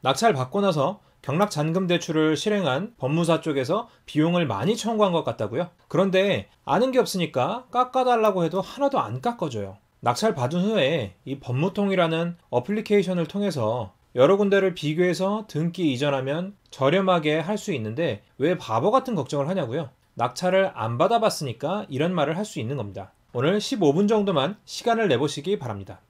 낙찰 받고 나서 경락 잔금 대출을 실행한 법무사 쪽에서 비용을 많이 청구한 것 같다고요? 그런데 아는 게 없으니까 깎아달라고 해도 하나도 안 깎아줘요. 낙찰 받은 후에 이 법무통이라는 어플리케이션을 통해서 여러 군데를 비교해서 등기 이전하면 저렴하게 할 수 있는데 왜 바보 같은 걱정을 하냐고요? 낙찰을 안 받아봤으니까 이런 말을 할 수 있는 겁니다. 오늘 15분 정도만 시간을 내보시기 바랍니다.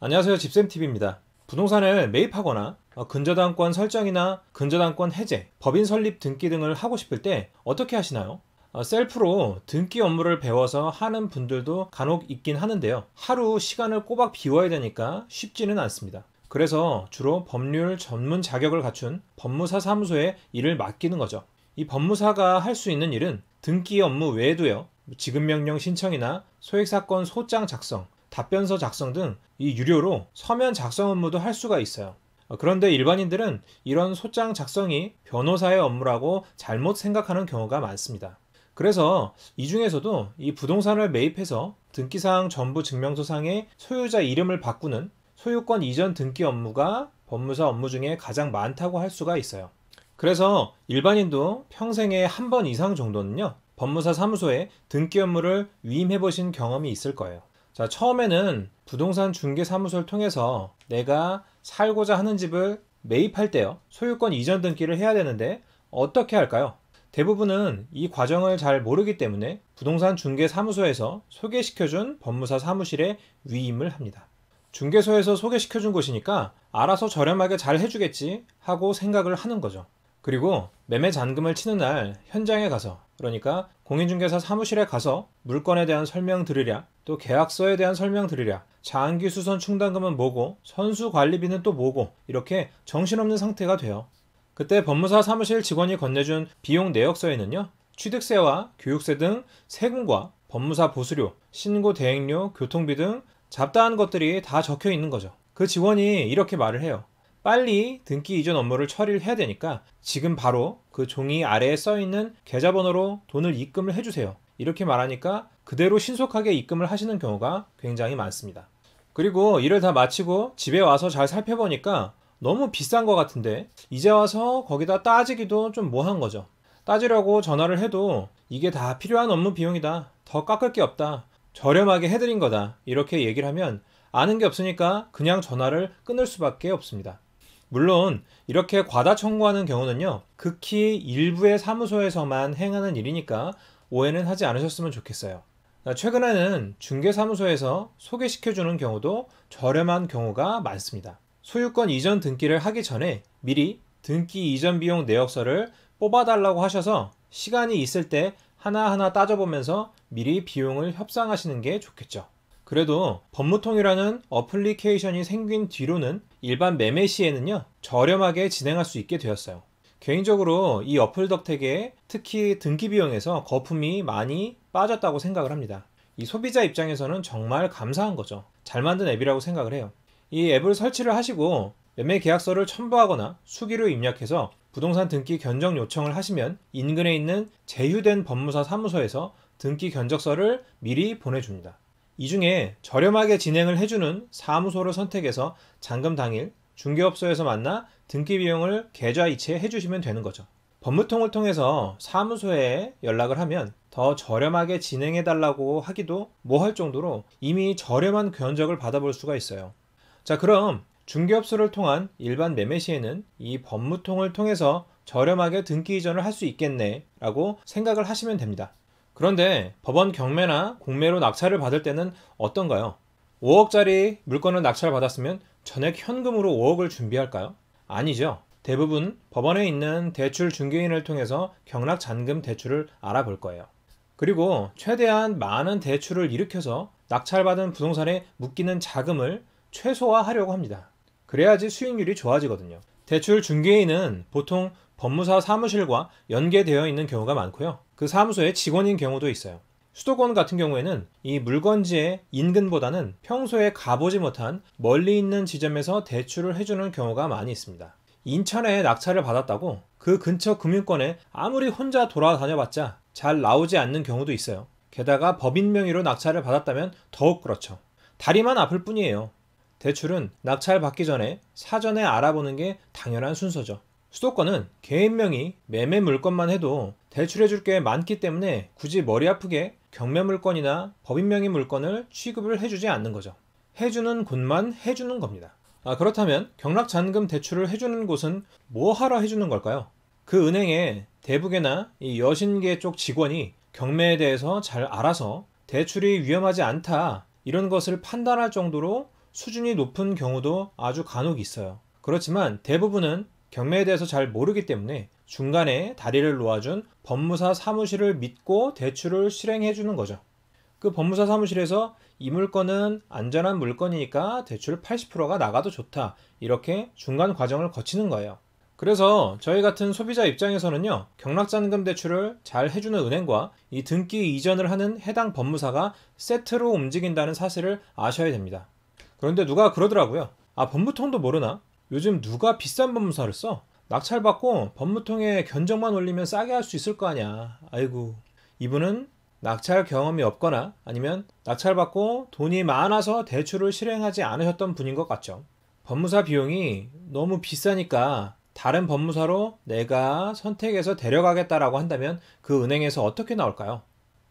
안녕하세요. 집쌤TV입니다. 부동산을 매입하거나 어, 근저당권 설정이나 근저당권 해제, 법인 설립 등기 등을 하고 싶을 때 어떻게 하시나요? 어, 셀프로 등기 업무를 배워서 하는 분들도 간혹 있긴 하는데요. 하루 시간을 꼬박 비워야 되니까 쉽지는 않습니다. 그래서 주로 법률 전문 자격을 갖춘 법무사 사무소에 일을 맡기는 거죠. 이 법무사가 할 수 있는 일은 등기 업무 외에도요. 지급명령 신청이나 소액사건 소장 작성, 답변서 작성 등 이 유료로 서면 작성 업무도 할 수가 있어요. 어, 그런데 일반인들은 이런 소장 작성이 변호사의 업무라고 잘못 생각하는 경우가 많습니다. 그래서 이 중에서도 이 부동산을 매입해서 등기사항 전부 증명서상의 소유자 이름을 바꾸는 소유권 이전 등기 업무가 법무사 업무 중에 가장 많다고 할 수가 있어요. 그래서 일반인도 평생에 한 번 이상 정도는요, 법무사 사무소에 등기 업무를 위임해 보신 경험이 있을 거예요. 자, 처음에는 부동산 중개사무소를 통해서 내가 살고자 하는 집을 매입할 때요. 소유권 이전 등기를 해야 되는데 어떻게 할까요? 대부분은 이 과정을 잘 모르기 때문에 부동산 중개사무소에서 소개시켜준 법무사 사무실에 위임을 합니다. 중개소에서 소개시켜준 곳이니까 알아서 저렴하게 잘 해주겠지 하고 생각을 하는 거죠. 그리고 매매 잔금을 치는 날 현장에 가서 그러니까 공인중개사 사무실에 가서 물건에 대한 설명 드리랴, 또 계약서에 대한 설명 드리랴, 장기 수선 충당금은 뭐고, 선수 관리비는 또 뭐고, 이렇게 정신없는 상태가 돼요. 그때 법무사 사무실 직원이 건네준 비용 내역서에는요, 취득세와 교육세 등 세금과 법무사 보수료, 신고 대행료, 교통비 등 잡다한 것들이 다 적혀 있는 거죠. 그 직원이 이렇게 말을 해요. 빨리 등기 이전 업무를 처리를 해야 되니까 지금 바로 그 종이 아래에 써 있는 계좌번호로 돈을 입금을 해주세요. 이렇게 말하니까 그대로 신속하게 입금을 하시는 경우가 굉장히 많습니다. 그리고 일을 다 마치고 집에 와서 잘 살펴보니까 너무 비싼 것 같은데 이제 와서 거기다 따지기도 좀 뭐한 거죠. 따지려고 전화를 해도 이게 다 필요한 업무 비용이다. 더 깎을 게 없다. 저렴하게 해드린 거다. 이렇게 얘기를 하면 아는 게 없으니까 그냥 전화를 끊을 수밖에 없습니다. 물론 이렇게 과다 청구하는 경우는요 극히 일부의 사무소에서만 행하는 일이니까 오해는 하지 않으셨으면 좋겠어요. 아, 최근에는 중개사무소에서 소개시켜주는 경우도 저렴한 경우가 많습니다. 소유권 이전 등기를 하기 전에 미리 등기 이전 비용 내역서를 뽑아달라고 하셔서 시간이 있을 때 하나하나 따져보면서 미리 비용을 협상하시는 게 좋겠죠. 그래도 법무통이라는 어플리케이션이 생긴 뒤로는 일반 매매 시에는요 저렴하게 진행할 수 있게 되었어요. 개인적으로 이 어플 덕택에 특히 등기 비용에서 거품이 많이 빠졌다고 생각을 합니다. 이 소비자 입장에서는 정말 감사한 거죠. 잘 만든 앱이라고 생각을 해요. 이 앱을 설치를 하시고 매매 계약서를 첨부하거나 수기로 입력해서 부동산 등기 견적 요청을 하시면 인근에 있는 제휴된 법무사 사무소에서 등기 견적서를 미리 보내줍니다. 이 중에 저렴하게 진행을 해주는 사무소를 선택해서 잔금 당일 중개업소에서 만나 등기 비용을 계좌 이체해 주시면 되는 거죠. 법무통을 통해서 사무소에 연락을 하면 더 저렴하게 진행해 달라고 하기도 뭐 할 정도로 이미 저렴한 견적을 받아볼 수가 있어요. 자, 그럼 중개업소를 통한 일반 매매 시에는 이 법무통을 통해서 저렴하게 등기 이전을 할 수 있겠네라고 생각을 하시면 됩니다. 그런데 법원 경매나 공매로 낙찰을 받을 때는 어떤가요? 5억짜리 물건을 낙찰받았으면 전액 현금으로 5억을 준비할까요? 아니죠. 대부분 법원에 있는 대출 중개인을 통해서 경락 잔금 대출을 알아볼 거예요. 그리고 최대한 많은 대출을 일으켜서 낙찰받은 부동산에 묶이는 자금을 최소화하려고 합니다. 그래야지 수익률이 좋아지거든요. 대출 중개인은 보통 법무사 사무실과 연계되어 있는 경우가 많고요. 그 사무소의 직원인 경우도 있어요. 수도권 같은 경우에는 이 물건지의 인근보다는 평소에 가보지 못한 멀리 있는 지점에서 대출을 해주는 경우가 많이 있습니다. 인천에 낙찰을 받았다고 그 근처 금융권에 아무리 혼자 돌아다녀봤자 잘 나오지 않는 경우도 있어요. 게다가 법인 명의로 낙찰을 받았다면 더욱 그렇죠. 다리만 아플 뿐이에요. 대출은 낙찰 받기 전에 사전에 알아보는 게 당연한 순서죠. 수도권은 개인 명의 매매 물건만 해도 대출해줄 게 많기 때문에 굳이 머리 아프게 경매 물건이나 법인 명의 물건을 취급을 해주지 않는 거죠. 해주는 곳만 해주는 겁니다. 아, 그렇다면 경락잔금 대출을 해주는 곳은 뭐 하러 해주는 걸까요? 그 은행의 대부계나 이 여신계 쪽 직원이 경매에 대해서 잘 알아서 대출이 위험하지 않다 이런 것을 판단할 정도로 수준이 높은 경우도 아주 간혹 있어요. 그렇지만 대부분은 경매에 대해서 잘 모르기 때문에 중간에 다리를 놓아준 법무사 사무실을 믿고 대출을 실행해 주는 거죠. 그 법무사 사무실에서 이 물건은 안전한 물건이니까 대출 80%가 나가도 좋다. 이렇게 중간 과정을 거치는 거예요. 그래서 저희 같은 소비자 입장에서는요, 경락잔금 대출을 잘 해주는 은행과 이 등기 이전을 하는 해당 법무사가 세트로 움직인다는 사실을 아셔야 됩니다. 그런데 누가 그러더라고요. 아, 법무통도 모르나? 요즘 누가 비싼 법무사를 써? 낙찰받고 법무통에 견적만 올리면 싸게 할 수 있을 거 아니야. 아이고. 이분은 낙찰 경험이 없거나 아니면 낙찰받고 돈이 많아서 대출을 실행하지 않으셨던 분인 것 같죠. 법무사 비용이 너무 비싸니까 다른 법무사로 내가 선택해서 데려가겠다라고 한다면 그 은행에서 어떻게 나올까요?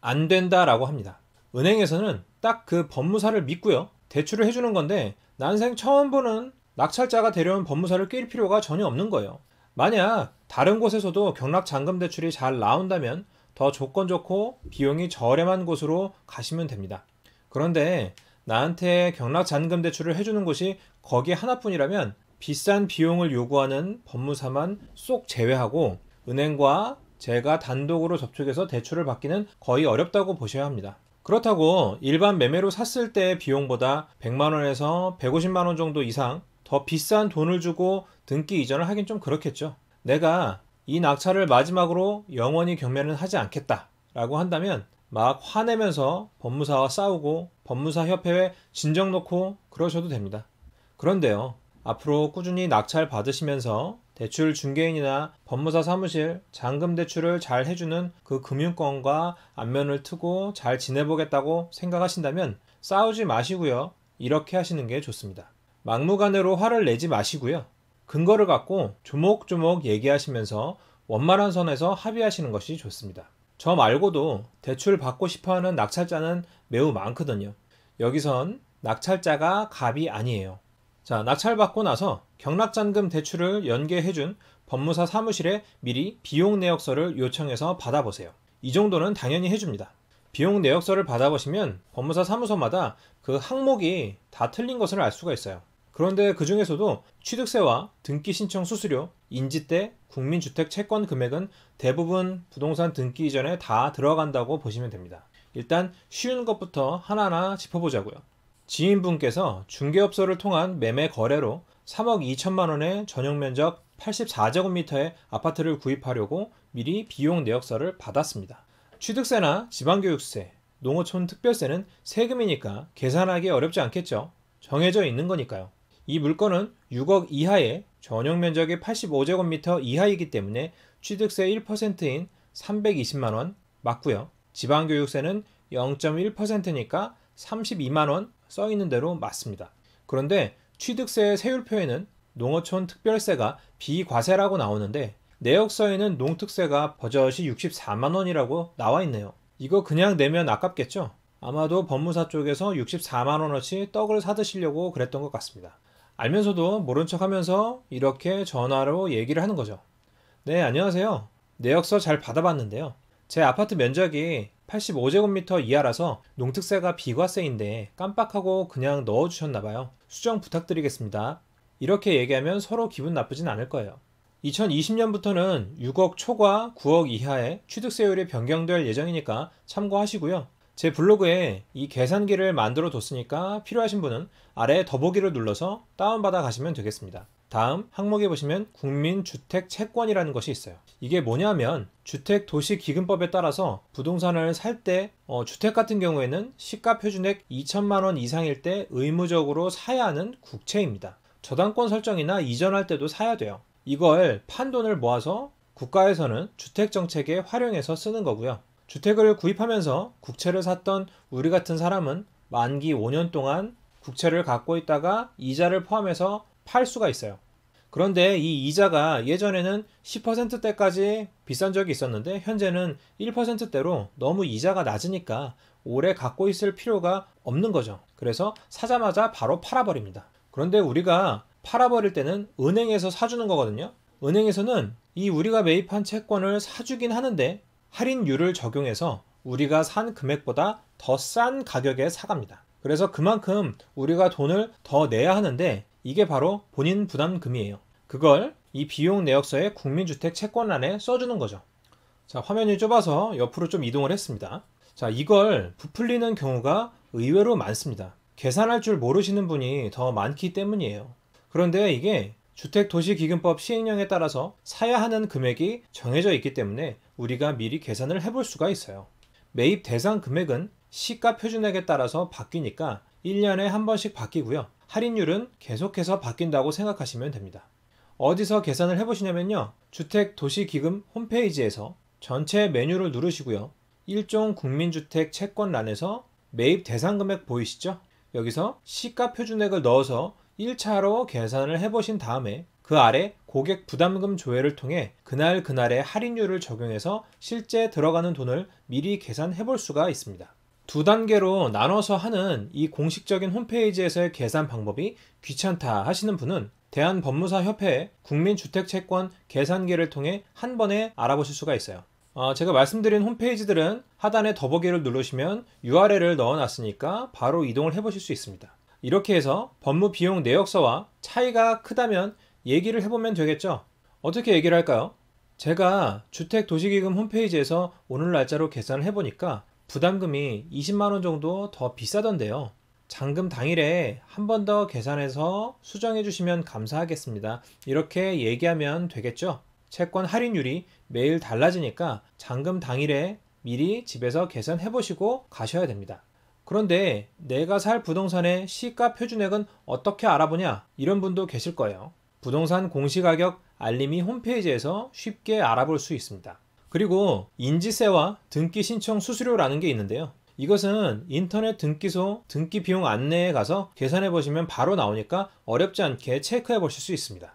안 된다라고 합니다. 은행에서는 딱 그 법무사를 믿고요. 대출을 해주는 건데 난생 처음 보는 낙찰자가 데려온 법무사를 낄 필요가 전혀 없는 거예요. 만약 다른 곳에서도 경락 잔금 대출이 잘 나온다면 더 조건 좋고 비용이 저렴한 곳으로 가시면 됩니다. 그런데 나한테 경락 잔금 대출을 해주는 곳이 거기 하나뿐이라면 비싼 비용을 요구하는 법무사만 쏙 제외하고 은행과 제가 단독으로 접촉해서 대출을 받기는 거의 어렵다고 보셔야 합니다. 그렇다고 일반 매매로 샀을 때의 비용보다 100만원에서 150만원 정도 이상 더 비싼 돈을 주고 등기 이전을 하긴 좀 그렇겠죠. 내가 이 낙찰을 마지막으로 영원히 경매는 하지 않겠다라고 한다면 막 화내면서 법무사와 싸우고 법무사 협회에 진정 놓고 그러셔도 됩니다. 그런데요. 앞으로 꾸준히 낙찰 받으시면서 대출 중개인이나 법무사 사무실, 잔금 대출을 잘 해주는 그 금융권과 안면을 트고 잘 지내보겠다고 생각하신다면 싸우지 마시고요. 이렇게 하시는 게 좋습니다. 막무가내로 화를 내지 마시고요. 근거를 갖고 조목조목 얘기하시면서 원만한 선에서 합의하시는 것이 좋습니다. 저 말고도 대출 받고 싶어 하는 낙찰자는 매우 많거든요. 여기선 낙찰자가 갑이 아니에요. 자, 낙찰받고 나서 경락잔금 대출을 연계해준 법무사 사무실에 미리 비용 내역서를 요청해서 받아보세요. 이 정도는 당연히 해줍니다. 비용 내역서를 받아보시면 법무사 사무소마다 그 항목이 다 틀린 것을 알 수가 있어요. 그런데 그 중에서도 취득세와 등기 신청 수수료, 인지대, 국민주택 채권 금액은 대부분 부동산 등기 이전에 다 들어간다고 보시면 됩니다. 일단 쉬운 것부터 하나하나 짚어보자고요. 지인분께서 중개업소를 통한 매매 거래로 3억 2천만 원의 전용 면적 84제곱미터의 아파트를 구입하려고 미리 비용 내역서를 받았습니다. 취득세나 지방교육세, 농어촌 특별세는 세금이니까 계산하기 어렵지 않겠죠? 정해져 있는 거니까요. 이 물건은 6억 이하의 전용 면적의 85제곱미터 이하이기 때문에 취득세 1%인 320만원 맞고요. 지방교육세는 0.1%니까 32만원 써있는 대로 맞습니다. 그런데 취득세 세율표에는 농어촌 특별세가 비과세라고 나오는데 내역서에는 농특세가 버젓이 64만원이라고 나와 있네요. 이거 그냥 내면 아깝겠죠? 아마도 법무사 쪽에서 64만원어치 떡을 사드시려고 그랬던 것 같습니다. 알면서도 모른 척 하면서 이렇게 전화로 얘기를 하는 거죠. 네, 안녕하세요. 내역서 잘 받아봤는데요. 제 아파트 면적이 85제곱미터 이하라서 농특세가 비과세인데 깜빡하고 그냥 넣어주셨나봐요. 수정 부탁드리겠습니다. 이렇게 얘기하면 서로 기분 나쁘진 않을 거예요. 2020년부터는 6억 초과 9억 이하의 취득세율이 변경될 예정이니까 참고하시고요. 제 블로그에 이 계산기를 만들어 뒀으니까 필요하신 분은 아래 더보기를 눌러서 다운받아 가시면 되겠습니다. 다음 항목에 보시면 국민주택채권이라는 것이 있어요. 이게 뭐냐면 주택도시기금법에 따라서 부동산을 살때 어, 주택 같은 경우에는 시가표준액 2천만원 이상일 때 의무적으로 사야 하는 국채입니다. 저당권 설정이나 이전할 때도 사야 돼요. 이걸 판돈을 모아서 국가에서는 주택정책에 활용해서 쓰는 거고요. 주택을 구입하면서 국채를 샀던 우리 같은 사람은 만기 5년 동안 국채를 갖고 있다가 이자를 포함해서 팔 수가 있어요. 그런데 이 이자가 예전에는 10%대까지 비싼 적이 있었는데 현재는 1%대로 너무 이자가 낮으니까 오래 갖고 있을 필요가 없는 거죠. 그래서 사자마자 바로 팔아버립니다. 그런데 우리가 팔아버릴 때는 은행에서 사주는 거거든요. 은행에서는 이 우리가 매입한 채권을 사주긴 하는데 할인율을 적용해서 우리가 산 금액보다 더 싼 가격에 사갑니다. 그래서 그만큼 우리가 돈을 더 내야 하는데 이게 바로 본인 부담금이에요. 그걸 이 비용 내역서에 국민주택 채권란에 써주는 거죠. 자, 화면이 좁아서 옆으로 좀 이동을 했습니다. 자, 이걸 부풀리는 경우가 의외로 많습니다. 계산할 줄 모르시는 분이 더 많기 때문이에요. 그런데 이게 주택도시기금법 시행령에 따라서 사야 하는 금액이 정해져 있기 때문에 우리가 미리 계산을 해볼 수가 있어요. 매입 대상 금액은 시가 표준액에 따라서 바뀌니까 1년에 한 번씩 바뀌고요. 할인율은 계속해서 바뀐다고 생각하시면 됩니다. 어디서 계산을 해보시냐면요. 주택도시기금 홈페이지에서 전체 메뉴를 누르시고요. 일종 국민주택 채권란에서 매입 대상 금액 보이시죠? 여기서 시가 표준액을 넣어서 1차로 계산을 해보신 다음에 그 아래 고객 부담금 조회를 통해 그날 그날의 할인율을 적용해서 실제 들어가는 돈을 미리 계산해 볼 수가 있습니다. 두 단계로 나눠서 하는 이 공식적인 홈페이지에서의 계산 방법이 귀찮다 하시는 분은 대한법무사협회 국민주택채권 계산기를 통해 한 번에 알아보실 수가 있어요. 어, 제가 말씀드린 홈페이지들은 하단에 더보기를 누르시면 URL을 넣어놨으니까 바로 이동을 해보실 수 있습니다. 이렇게 해서 법무 비용 내역서와 차이가 크다면 얘기를 해보면 되겠죠. 어떻게 얘기를 할까요? 제가 주택도시기금 홈페이지에서 오늘 날짜로 계산을 해보니까 부담금이 20만원 정도 더 비싸던데요. 잔금 당일에 한 번 더 계산해서 수정해 주시면 감사하겠습니다. 이렇게 얘기하면 되겠죠. 채권 할인율이 매일 달라지니까 잔금 당일에 미리 집에서 계산해 보시고 가셔야 됩니다. 그런데 내가 살 부동산의 시가 표준액은 어떻게 알아보냐? 이런 분도 계실 거예요. 부동산 공시가격 알림이 홈페이지에서 쉽게 알아볼 수 있습니다. 그리고 인지세와 등기 신청 수수료라는 게 있는데요. 이것은 인터넷 등기소 등기 비용 안내에 가서 계산해 보시면 바로 나오니까 어렵지 않게 체크해 보실 수 있습니다.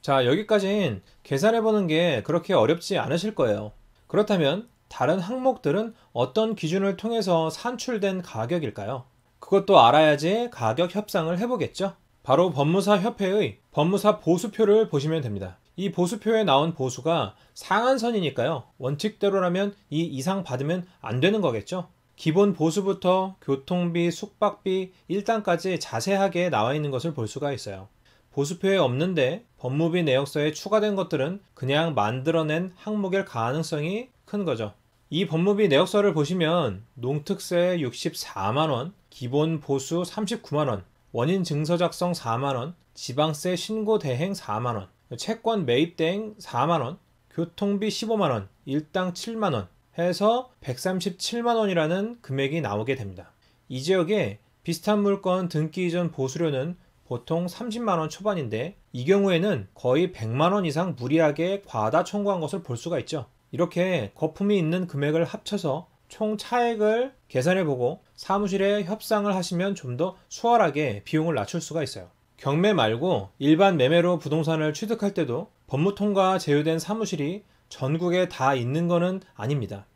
자, 여기까지는 계산해 보는 게 그렇게 어렵지 않으실 거예요. 그렇다면 다른 항목들은 어떤 기준을 통해서 산출된 가격일까요? 그것도 알아야지 가격 협상을 해보겠죠? 바로 법무사 협회의 법무사 보수표를 보시면 됩니다. 이 보수표에 나온 보수가 상한선이니까요. 원칙대로라면 이 이상 받으면 안 되는 거겠죠. 기본 보수부터 교통비, 숙박비, 일단까지 자세하게 나와 있는 것을 볼 수가 있어요. 보수표에 없는데 법무비 내역서에 추가된 것들은 그냥 만들어낸 항목일 가능성이 큰 거죠. 이 법무비 내역서를 보시면 농특세 64만원, 기본 보수 39만원, 원인 증서 작성 4만원, 지방세 신고 대행 4만원, 채권 매입 대행 4만원, 교통비 15만원, 일당 7만원 해서 137만원이라는 금액이 나오게 됩니다. 이 지역에 비슷한 물건 등기 이전 보수료는 보통 30만원 초반인데 이 경우에는 거의 100만원 이상 무리하게 과다 청구한 것을 볼 수가 있죠. 이렇게 거품이 있는 금액을 합쳐서 총 차액을 계산해 보고 사무실에 협상을 하시면 좀 더 수월하게 비용을 낮출 수가 있어요. 경매 말고 일반 매매로 부동산을 취득할 때도 법무통과 제휴된 사무실이 전국에 다 있는 것은 아닙니다.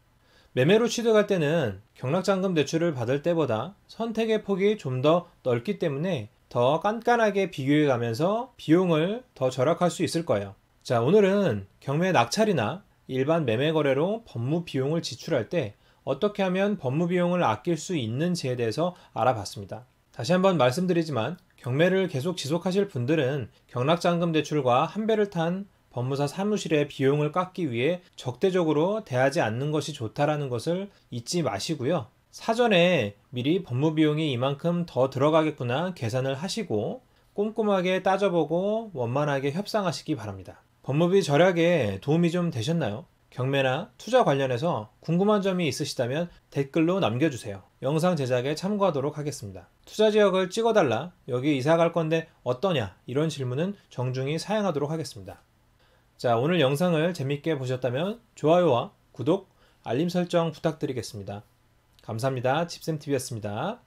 매매로 취득할 때는 경락장금 대출을 받을 때보다 선택의 폭이 좀 더 넓기 때문에 더 깐깐하게 비교해 가면서 비용을 더 절약할 수 있을 거예요. 자, 오늘은 경매 낙찰이나 일반 매매 거래로 법무 비용을 지출할 때 어떻게 하면 법무 비용을 아낄 수 있는지에 대해서 알아봤습니다. 다시 한번 말씀드리지만 경매를 계속 지속하실 분들은 경락장금 대출과 한 배를 탄 법무사 사무실의 비용을 깎기 위해 적대적으로 대하지 않는 것이 좋다라는 것을 잊지 마시고요. 사전에 미리 법무 비용이 이만큼 더 들어가겠구나 계산을 하시고 꼼꼼하게 따져보고 원만하게 협상하시기 바랍니다. 법무비 절약에 도움이 좀 되셨나요? 경매나 투자 관련해서 궁금한 점이 있으시다면 댓글로 남겨주세요. 영상 제작에 참고하도록 하겠습니다. 투자 지역을 찍어달라, 여기 이사 갈 건데 어떠냐, 이런 질문은 정중히 사양하도록 하겠습니다. 자, 오늘 영상을 재밌게 보셨다면 좋아요와 구독, 알림 설정 부탁드리겠습니다. 감사합니다. 집쌤TV였습니다.